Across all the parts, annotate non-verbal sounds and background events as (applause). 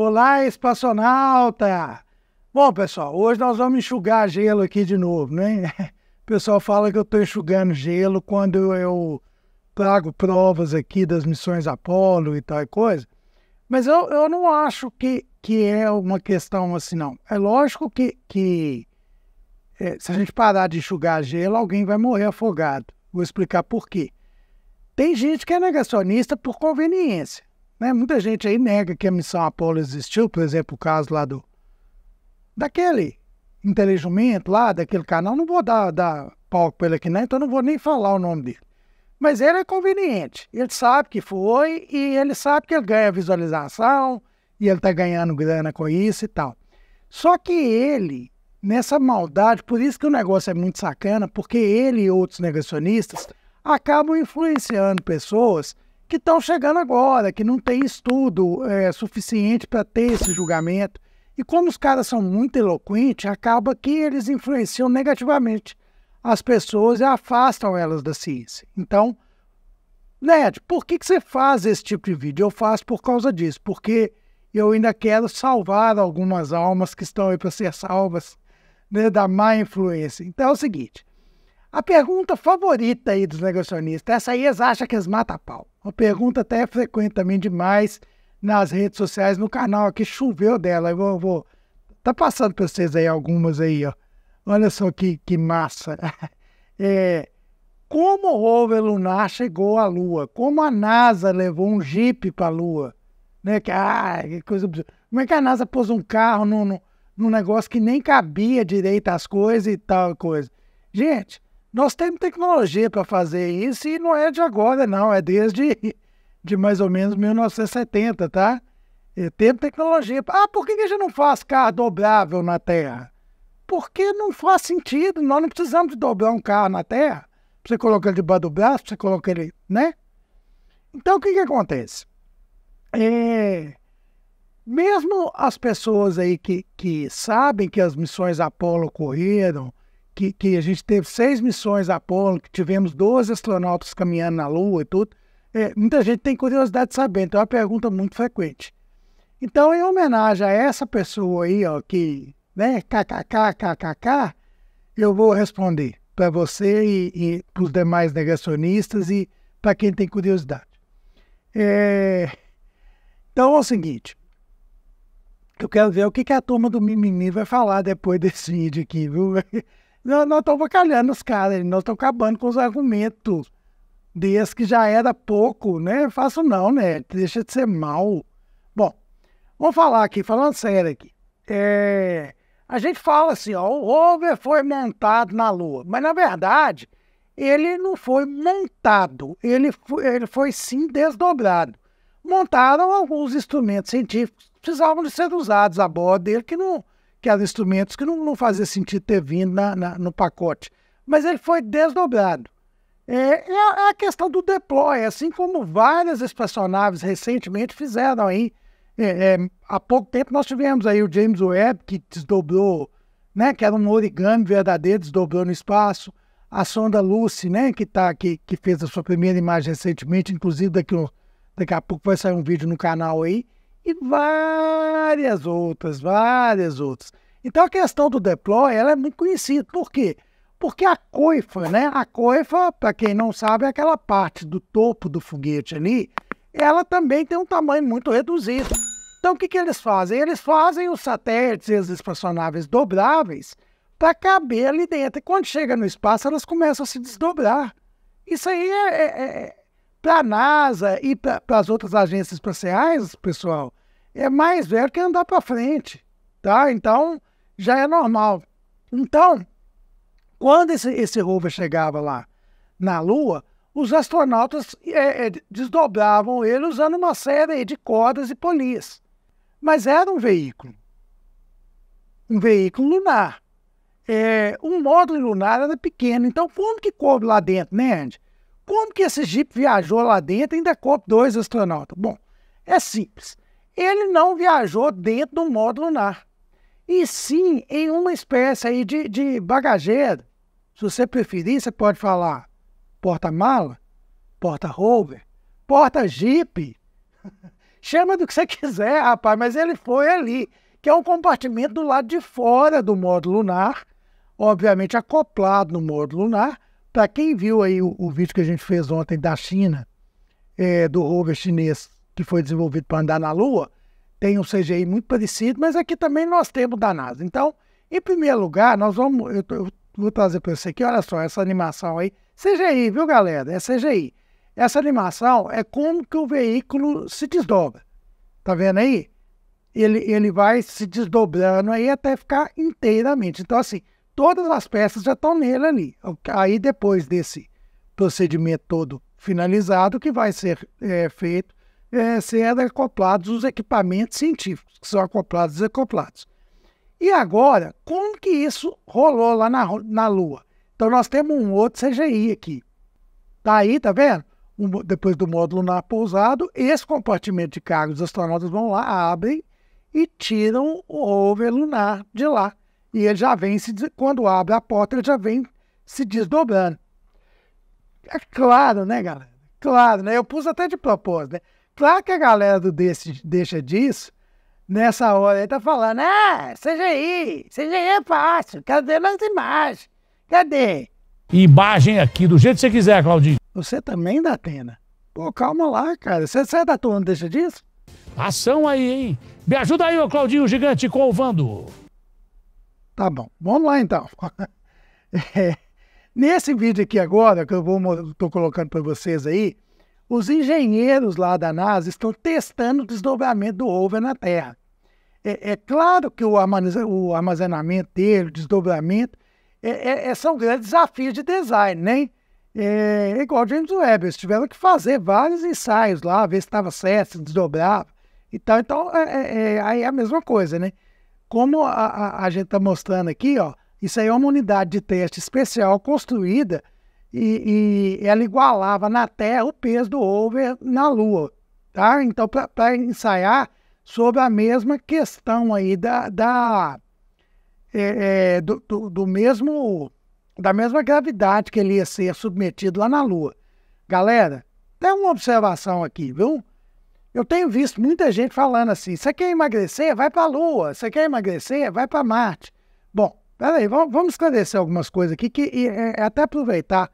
Olá, espaçonauta! Bom, pessoal, hoje nós vamos enxugar gelo aqui de novo, né? (laughs) O pessoal fala que eu estou enxugando gelo quando eu trago provas aqui das missões Apolo e tal coisa. Mas eu, eu não acho que, que é uma questão assim, não. É lógico que, que é, se a gente parar de enxugar gelo, alguém vai morrer afogado. Vou explicar por quê. Tem gente que é negacionista por conveniência. Né? Muita gente aí nega que a missão Apolo existiu, por exemplo, o caso lá do daquele inteligimento lá, daquele canal, não vou dar, dar palco para ele aqui, né? então não vou nem falar o nome dele. Mas ele é conveniente, ele sabe que foi e ele sabe que ele ganha visualização e ele está ganhando grana com isso e tal. Só que ele, nessa maldade, por isso que o negócio é muito sacana, porque ele e outros negacionistas acabam influenciando pessoas que estão chegando agora, que não tem estudo é, suficiente para ter esse julgamento. E como os caras são muito eloquentes, acaba que eles influenciam negativamente as pessoas e afastam elas da ciência. Então, Ned, por que, que você faz esse tipo de vídeo? Eu faço por causa disso, porque eu ainda quero salvar algumas almas que estão aí para ser salvas né, da má influência. Então é o seguinte: a pergunta favorita aí dos negacionistas, essa aí eles acham que eles matam pau. Uma pergunta até frequente também demais nas redes sociais, no canal aqui, choveu dela. Eu vou, Tá passando para vocês aí algumas aí, ó. Olha só que, que massa. (laughs) É, como o rover lunar chegou à Lua? Como a NASA levou um Jeep para a Lua? Né? Que, ah, que coisa absurda. Como é que a NASA pôs um carro num, num negócio que nem cabia direito às coisas e tal coisa? Gente, nós temos tecnologia para fazer isso e não é de agora, não. É desde (laughs) de mais ou menos 1970, tá? E temos tecnologia. Ah, por que a gente não faz carro dobrável na Terra? Porque não faz sentido. Nós não precisamos de dobrar um carro na Terra. Você coloca ele debaixo do braço, você coloca ele, né? Então, o que, que acontece? É, mesmo as pessoas aí que, que sabem que as missões Apolo ocorreram, que, que a gente teve seis missões Apolo, que tivemos 12 astronautas caminhando na Lua e tudo, é, muita gente tem curiosidade de saber, então é uma pergunta muito frequente. Então, em homenagem a essa pessoa aí, ó, que, né, kkkkk, eu vou responder para você e, e para os demais negacionistas e para quem tem curiosidade. É... Então é o seguinte, eu quero ver o que, que a turma do Mimimi vai falar depois desse vídeo aqui, viu? (laughs) Não, não estão bacalhando os caras, não estão acabando com os argumentos desse que já era pouco, né? Faço não, né? Deixa de ser mal. Bom, vamos falar aqui, falando sério aqui. É, a gente fala assim, ó, o rover foi montado na Lua, mas na verdade ele não foi montado, ele foi, ele foi sim desdobrado. Montaram alguns instrumentos científicos que precisavam de ser usados a bordo dele que não que eram instrumentos que não, não fazia sentido ter vindo na, na, no pacote. Mas ele foi desdobrado. É, é, é, a questão do deploy, assim como várias espaçonaves recentemente fizeram aí. É, é, há pouco tempo nós tivemos aí o James Webb, que desdobrou, né, que era um origami verdadeiro, desdobrou no espaço. A sonda Lucy, né, que, tá, que, que fez a sua primeira imagem recentemente, inclusive daqui, daqui a pouco vai sair um vídeo no canal aí e várias outras, várias outras. Então a questão do deploy ela é muito conhecida. Por quê? Porque a coifa, né? A coifa, para quem não sabe, é aquela parte do topo do foguete ali, ela também tem um tamanho muito reduzido. Então o que, que eles fazem? Eles fazem os satélites e as espaçonaves dobráveis para caber ali dentro. E quando chega no espaço, elas começam a se desdobrar. Isso aí é, é, é, é para a NASA e para as outras agências espaciais, pessoal, é mais velho que andar para frente, tá? Então, já é normal. Então, quando esse, esse rover chegava lá na Lua, os astronautas é, é, desdobravam ele usando uma série de cordas e polias. Mas era um veículo. Um veículo lunar. É, um módulo lunar era pequeno, então como que coube lá dentro, né, Andy? Como que esse Jeep viajou lá dentro e ainda coube dois astronautas? Bom, é simples ele não viajou dentro do módulo lunar, e sim em uma espécie aí de, de bagageiro. Se você preferir, você pode falar porta-mala, porta-rover, porta-jeep, (laughs) chama do que você quiser, rapaz, mas ele foi ali, que é um compartimento do lado de fora do módulo lunar, obviamente acoplado no módulo lunar. Para quem viu aí o, o, vídeo que a gente fez ontem da China, é, do rover chinês que foi desenvolvido para andar na Lua, tem um CGI muito parecido, mas aqui também nós temos da NASA. Então, em primeiro lugar, nós vamos. Eu, eu vou trazer para você aqui, olha só, essa animação aí. CGI, viu, galera? É CGI. Essa animação é como que o veículo se desdobra. Tá vendo aí? Ele, ele vai se desdobrando aí até ficar inteiramente. Então, assim, todas as peças já estão nele ali. Aí, depois desse procedimento todo finalizado, que vai ser é, feito é, sendo é acoplados os equipamentos científicos, que são acoplados e desacoplados. E agora, como que isso rolou lá na, na Lua? Então, nós temos um outro CGI aqui. Tá aí, tá vendo? Um, depois do módulo lunar pousado, esse compartimento de carga, os astronautas vão lá, abrem e tiram o rover lunar de lá. E ele já vem, se, quando abre a porta, ele já vem se desdobrando. É claro, né, galera? Claro, né? Eu pus até de propósito, né? Claro que a galera do desse, deixa disso, nessa hora ele tá falando, ah, CGI, CGI é fácil, cadê nas imagens? Cadê? Imagem aqui, do jeito que você quiser, Claudinho. Você também dá pena. Pô, calma lá, cara. Você, você tá tomando deixa disso? Ação aí, hein? Me ajuda aí, ô Claudinho Gigante, com o Vando. Tá bom, vamos lá então. (laughs) é, nesse vídeo aqui agora, que eu vou, tô colocando para vocês aí, os engenheiros lá da NASA estão testando o desdobramento do rover na Terra. É, é claro que o, armazenamento dele, o desdobramento, é, é, é, são grandes desafios de design, né? É, é igual James Webb, eles tiveram que fazer vários ensaios lá, ver se estava certo, se desdobrava e Então, é, aí é a mesma coisa, né? Como a, a, a gente está mostrando aqui, ó, isso aí é uma unidade de teste especial construída e, e ela igualava na Terra o peso do over na Lua. Tá? Então, para ensaiar sobre a mesma questão aí da, da é, é, do, do, do, mesmo da mesma gravidade que ele ia ser submetido lá na Lua. Galera, tem uma observação aqui, viu? Eu tenho visto muita gente falando assim: você quer emagrecer? Vai para a Lua. Você quer emagrecer? Vai para Marte. Bom, Peraí, vamos, vamos esclarecer algumas coisas aqui, que e, é, é, até aproveitar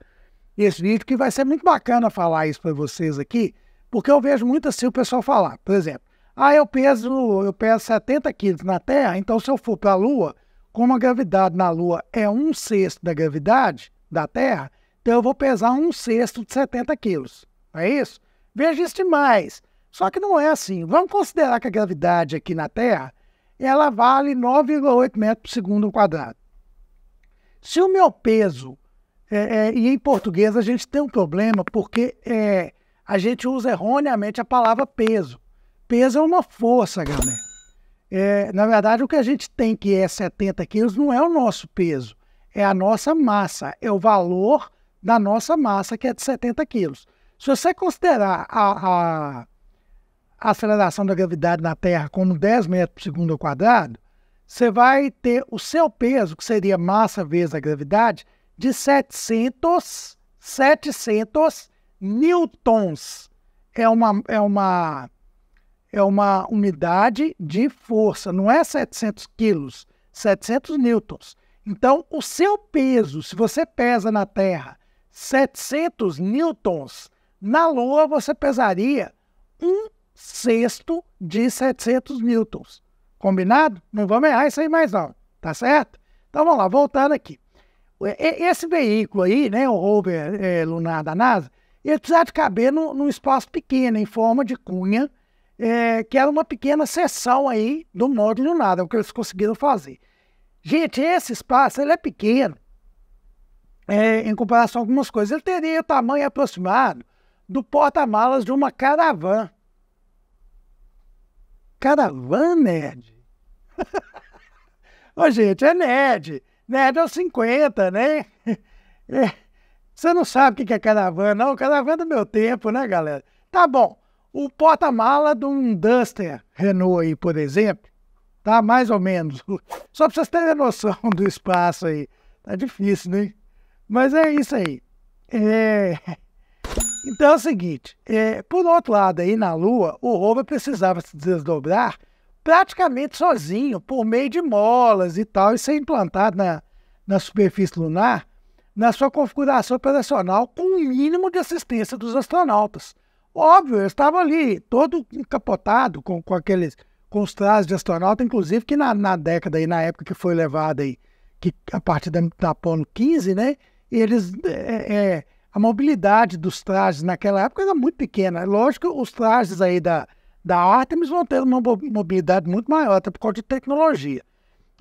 esse vídeo, que vai ser muito bacana falar isso para vocês aqui, porque eu vejo muito assim o pessoal falar. Por exemplo, ah, eu peso, eu peso 70 quilos na Terra, então se eu for para a Lua, como a gravidade na Lua é um sexto da gravidade da Terra, então eu vou pesar um sexto de 70 quilos. é isso? Vejo isso demais. Só que não é assim. Vamos considerar que a gravidade aqui na Terra ela vale 9,8 metros por segundo quadrado. Se o meu peso, é, é, e em português a gente tem um problema porque é, a gente usa erroneamente a palavra peso. Peso é uma força, galera. É, na verdade, o que a gente tem que é 70 quilos não é o nosso peso, é a nossa massa, é o valor da nossa massa que é de 70 quilos. Se você considerar a, a a aceleração da gravidade na Terra como 10 metros por segundo ao quadrado, você vai ter o seu peso, que seria massa vezes a gravidade, de 700, 700 newtons. É uma, é uma, é uma unidade de força, não é 700 quilos, 700 newtons. Então, o seu peso, se você pesa na Terra 700 newtons, na Lua você pesaria 1 sexto de 700 newtons. Combinado? Não vamos errar isso aí mais não, tá certo? Então vamos lá, voltando aqui. Esse veículo aí, né, o rover é, lunar da NASA, ele precisava de caber num espaço pequeno, em forma de cunha, é, que era uma pequena seção aí do módulo lunar, é o que eles conseguiram fazer. Gente, esse espaço ele é pequeno é, em comparação a algumas coisas. Ele teria o tamanho aproximado do porta-malas de uma caravana. Caravan Nerd. Ô, gente, é nerd. Nerd é os 50, né? É. Você não sabe o que é caravan, não? é do meu tempo, né, galera? Tá bom. O porta-mala de um Duster Renault aí, por exemplo, tá mais ou menos. Só pra vocês terem noção do espaço aí. Tá difícil, né? Mas é isso aí. É... Então é o seguinte, é, por outro lado aí na Lua, o rover precisava se desdobrar praticamente sozinho, por meio de molas e tal, e ser implantado na, na superfície lunar, na sua configuração operacional, com o um mínimo de assistência dos astronautas. Óbvio, eu estava ali, todo encapotado com, com aqueles com os trajes de astronauta, inclusive que na, na década e na época que foi levada aí, que a partir da, da Apollo 15, né, eles é, é, a mobilidade dos trajes naquela época era muito pequena. Lógico, os trajes aí da, da Artemis vão ter uma mobilidade muito maior, até por causa de tecnologia.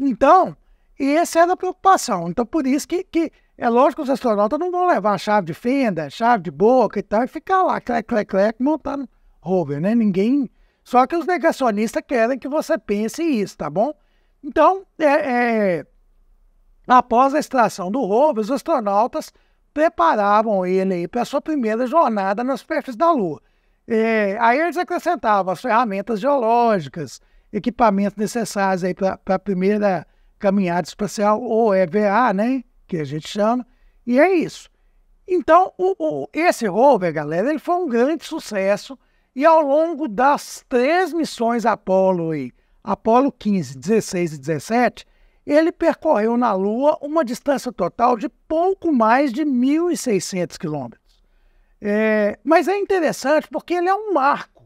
Então, essa era a preocupação. Então, por isso que, que é lógico que os astronautas não vão levar chave de fenda, chave de boca e tal, e ficar lá, clec, clec, clec, montando rover, né? Ninguém. Só que os negacionistas querem que você pense isso, tá bom? Então, é, é... após a extração do rover, os astronautas preparavam ele para a sua primeira jornada nas superfície da Lua. É, aí eles acrescentavam as ferramentas geológicas, equipamentos necessários para a primeira caminhada espacial, ou EVA, né, que a gente chama, e é isso. Então, o, o, esse rover, galera, ele foi um grande sucesso, e ao longo das três missões Apolo, Apolo 15, 16 e 17, ele percorreu na Lua uma distância total de pouco mais de 1.600 quilômetros. É, mas é interessante porque ele é um marco.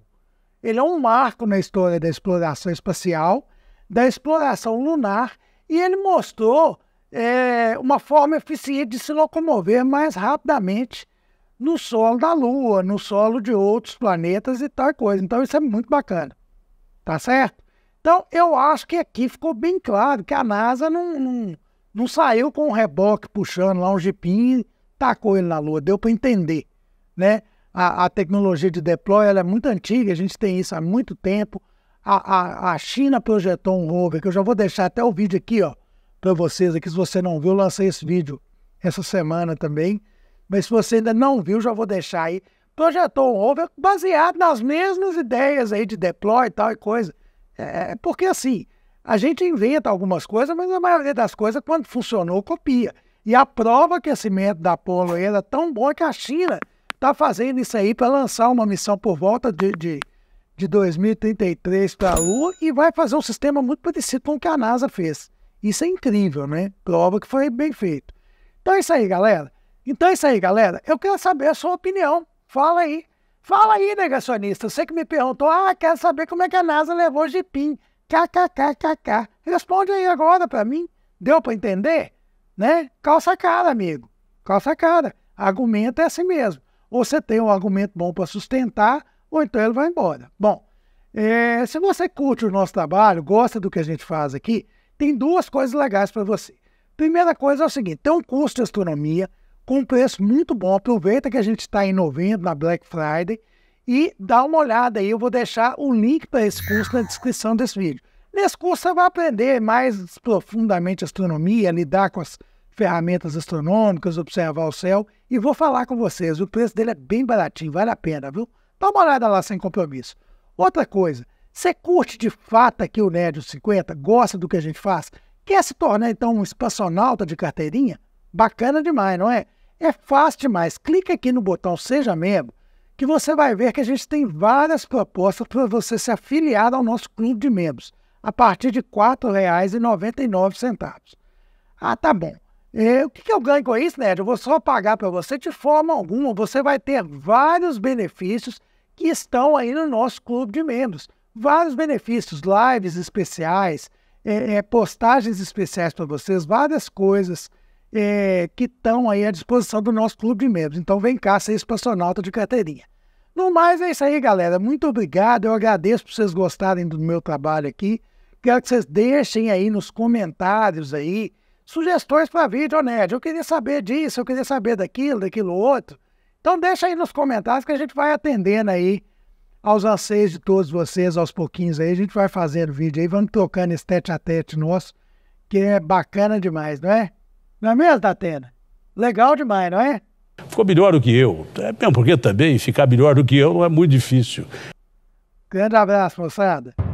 Ele é um marco na história da exploração espacial, da exploração lunar, e ele mostrou é, uma forma eficiente de se locomover mais rapidamente no solo da Lua, no solo de outros planetas e tal coisa. Então isso é muito bacana. Tá certo? Então, eu acho que aqui ficou bem claro que a NASA não, não, não saiu com um reboque puxando lá um jipinho e tacou ele na Lua. Deu para entender, né? A, a, tecnologia de deploy é muito antiga, a gente tem isso há muito tempo. A, a, a China projetou um rover, que eu já vou deixar até o vídeo aqui, ó, para vocês aqui. Se você não viu, eu lancei esse vídeo essa semana também. Mas se você ainda não viu, já vou deixar aí. Projetou um rover baseado nas mesmas ideias aí de deploy e tal e coisa. É, é, é, porque assim, a gente inventa algumas coisas, mas a maioria das coisas, quando funcionou, copia. E a prova que esse método da Apollo era tão bom é que a China está fazendo isso aí para lançar uma missão por volta de, de, de 2033 para a Lua e vai fazer um sistema muito parecido com o que a NASA fez. Isso é incrível, né? Prova que foi bem feito. Então é isso aí, galera. Então é isso aí, galera. Eu quero saber a sua opinião. Fala aí. Fala aí, negacionista. Você que me perguntou, ah, quero saber como é que a NASA levou o Jipim. KKKKK. Responde aí agora para mim. Deu para entender? Né? Calça a cara, amigo. Calça a cara. Argumento é assim mesmo. Ou você tem um argumento bom para sustentar, ou então ele vai embora. Bom, é, se você curte o nosso trabalho, gosta do que a gente faz aqui, tem duas coisas legais para você. Primeira coisa é o seguinte: tem um curso de astronomia com um preço muito bom. Aproveita que a gente está em novembro, na Black Friday, e dá uma olhada aí. Eu vou deixar o link para esse curso na descrição desse vídeo. Nesse curso você vai aprender mais profundamente astronomia, lidar com as ferramentas astronômicas, observar o céu e vou falar com vocês. O preço dele é bem baratinho, vale a pena, viu? Dá uma olhada lá sem compromisso. Outra coisa, você curte de fato aqui o Nerd 50? Gosta do que a gente faz? Quer se tornar então um espaçonauta de carteirinha? Bacana demais, não é? É fácil demais. Clique aqui no botão Seja Membro, que você vai ver que a gente tem várias propostas para você se afiliar ao nosso clube de membros, a partir de R$ 4,99. Ah, tá bom. E, é, o que, eu ganho com isso, Ned? Eu vou só pagar para você de forma alguma. Você vai ter vários benefícios que estão aí no nosso clube de membros. Vários benefícios, lives especiais, é, é, postagens especiais para vocês, várias coisas é, que estão aí à disposição do nosso clube de membros. Então vem cá ser espaçonauta de carteirinha. No mais, é isso aí, galera. Muito obrigado. Eu agradeço por vocês gostarem do meu trabalho aqui. Quero que vocês deixem aí nos comentários aí sugestões para vídeo, né? Eu queria saber disso, eu queria saber daquilo, daquilo outro. Então deixa aí nos comentários que a gente vai atendendo aí aos anseios de todos vocês, aos pouquinhos aí. A gente vai fazendo vídeo aí, vamos tocando esse tete a tete nosso, que é bacana demais, não é? Não é mesmo, Datena? Legal demais, não é? Ficou melhor do que eu. É mesmo porque também ficar melhor do que eu não é muito difícil. Grande abraço, moçada.